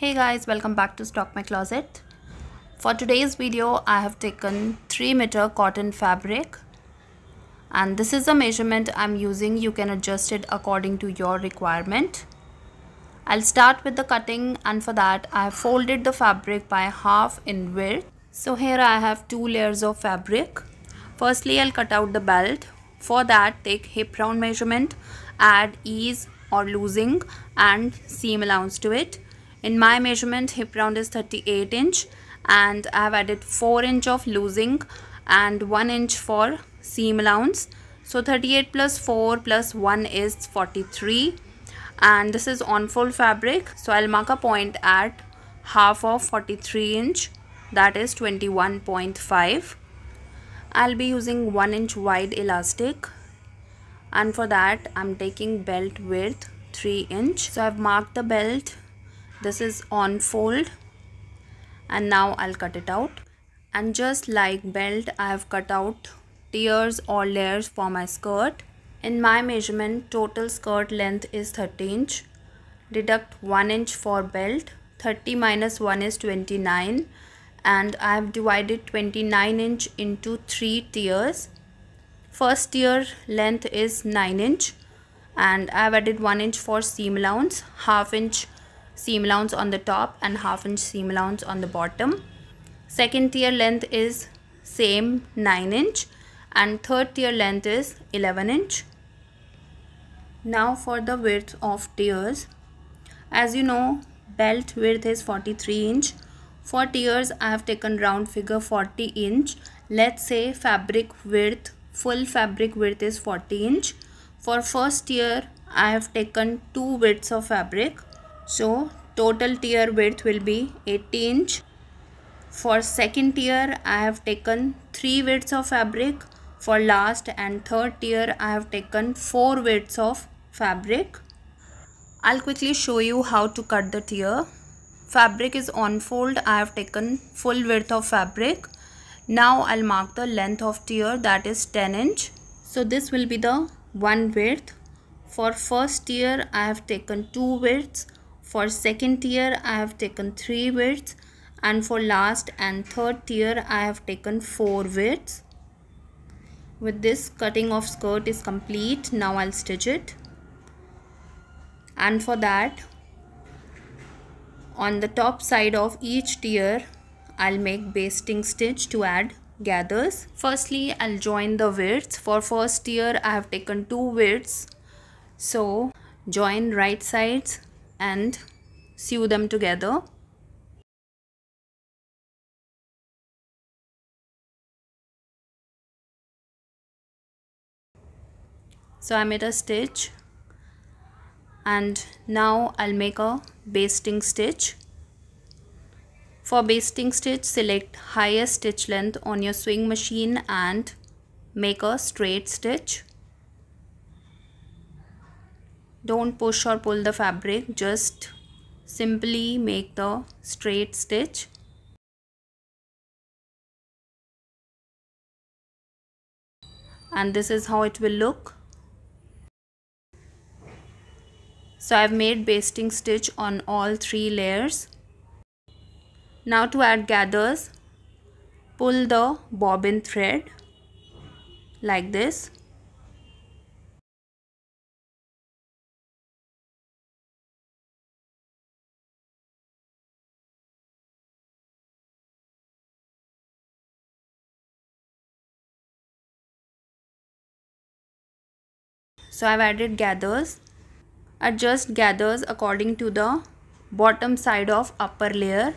hey guys welcome back to stock my closet for today's video i have taken 3 meter cotton fabric and this is the measurement i'm using you can adjust it according to your requirement i'll start with the cutting and for that i have folded the fabric by half in width so here i have two layers of fabric firstly i'll cut out the belt for that take hip round measurement add ease or losing and seam allowance to it in my measurement hip round is 38 inch and I have added 4 inch of losing and 1 inch for seam allowance so 38 plus 4 plus 1 is 43 and this is on full fabric so I'll mark a point at half of 43 inch that is 21.5 I'll be using 1 inch wide elastic and for that I'm taking belt width 3 inch so I've marked the belt this is on fold and now I'll cut it out and just like belt I have cut out tiers or layers for my skirt in my measurement total skirt length is 30 inch deduct 1 inch for belt 30 minus 1 is 29 and I have divided 29 inch into 3 tiers first tier length is 9 inch and I have added 1 inch for seam allowance half inch seam allowance on the top and half inch seam allowance on the bottom. Second tier length is same 9 inch and third tier length is 11 inch. Now for the width of tiers. As you know belt width is 43 inch. For tiers I have taken round figure 40 inch. Let's say fabric width full fabric width is 40 inch. For first tier I have taken two widths of fabric so total tier width will be 80 inch for second tier I have taken 3 widths of fabric for last and third tier I have taken 4 widths of fabric I'll quickly show you how to cut the tier fabric is on fold I have taken full width of fabric now I'll mark the length of tier that is 10 inch so this will be the one width for first tier I have taken two widths for second tier, I have taken 3 widths and for last and third tier, I have taken 4 widths. With this, cutting of skirt is complete. Now I'll stitch it. And for that, on the top side of each tier, I'll make basting stitch to add gathers. Firstly, I'll join the widths. For first tier, I have taken two widths. So, join right sides and sew them together so I made a stitch and now I'll make a basting stitch for basting stitch select highest stitch length on your sewing machine and make a straight stitch don't push or pull the fabric just simply make the straight stitch and this is how it will look so I've made basting stitch on all three layers now to add gathers pull the bobbin thread like this so I've added gathers adjust gathers according to the bottom side of upper layer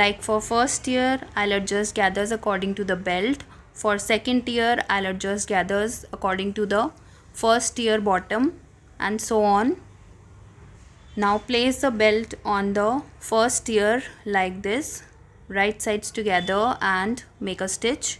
like for first tier I'll adjust gathers according to the belt for second tier I'll adjust gathers according to the first tier bottom and so on now place the belt on the first tier like this right sides together and make a stitch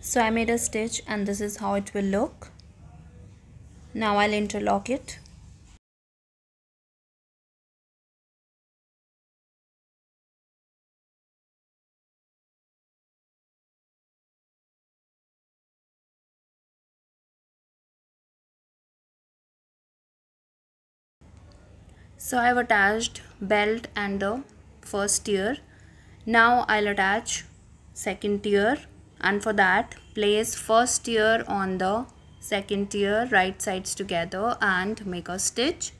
so I made a stitch and this is how it will look now I'll interlock it So I have attached belt and the first tier. Now I'll attach second tier and for that place first tier on the second tier right sides together and make a stitch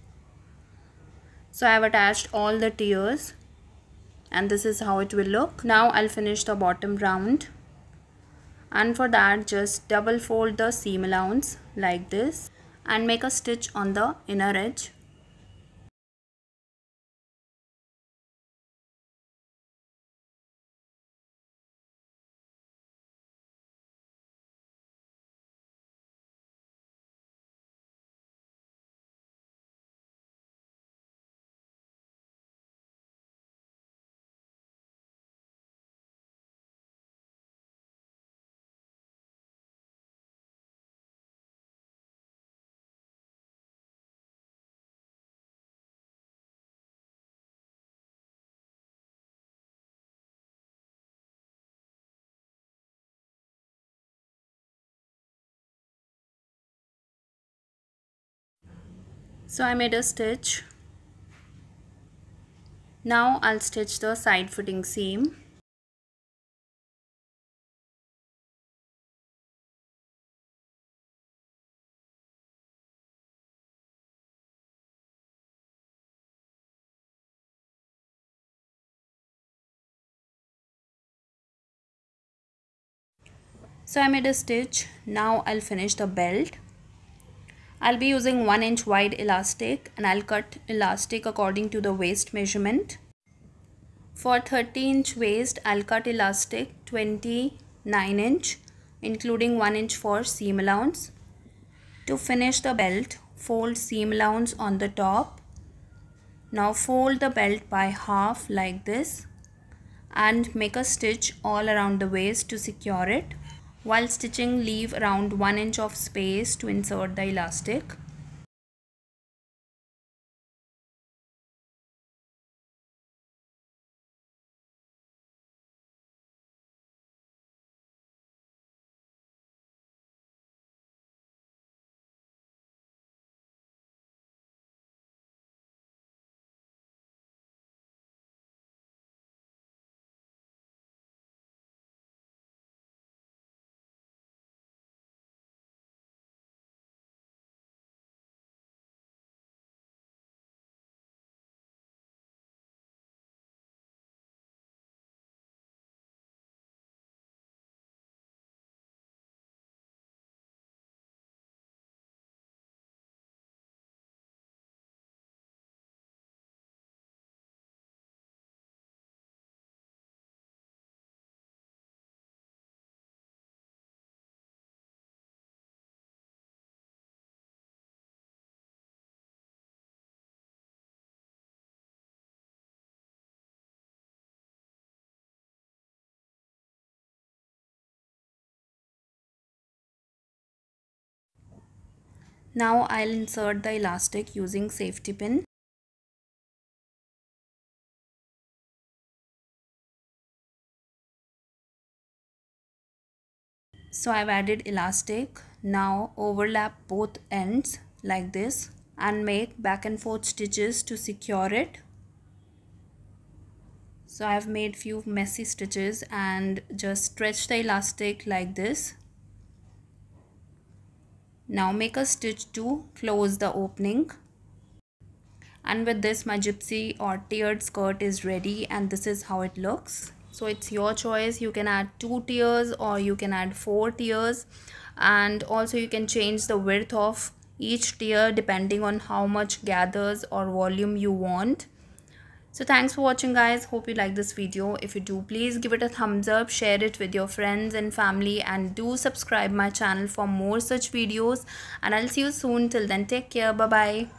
so I have attached all the tiers and this is how it will look now I'll finish the bottom round and for that just double fold the seam allowance like this and make a stitch on the inner edge so I made a stitch now I'll stitch the side footing seam so I made a stitch now I'll finish the belt I'll be using 1 inch wide elastic and I'll cut elastic according to the waist measurement. For 30 inch waist, I'll cut elastic 29 inch including 1 inch for seam allowance. To finish the belt, fold seam allowance on the top. Now fold the belt by half like this and make a stitch all around the waist to secure it. While stitching leave around 1 inch of space to insert the elastic. Now I'll insert the elastic using safety pin. So I've added elastic. Now overlap both ends like this and make back and forth stitches to secure it. So I've made few messy stitches and just stretch the elastic like this now make a stitch to close the opening. And with this my gypsy or tiered skirt is ready and this is how it looks. So it's your choice. You can add two tiers or you can add four tiers and also you can change the width of each tier depending on how much gathers or volume you want so thanks for watching guys hope you like this video if you do please give it a thumbs up share it with your friends and family and do subscribe my channel for more such videos and i'll see you soon till then take care bye bye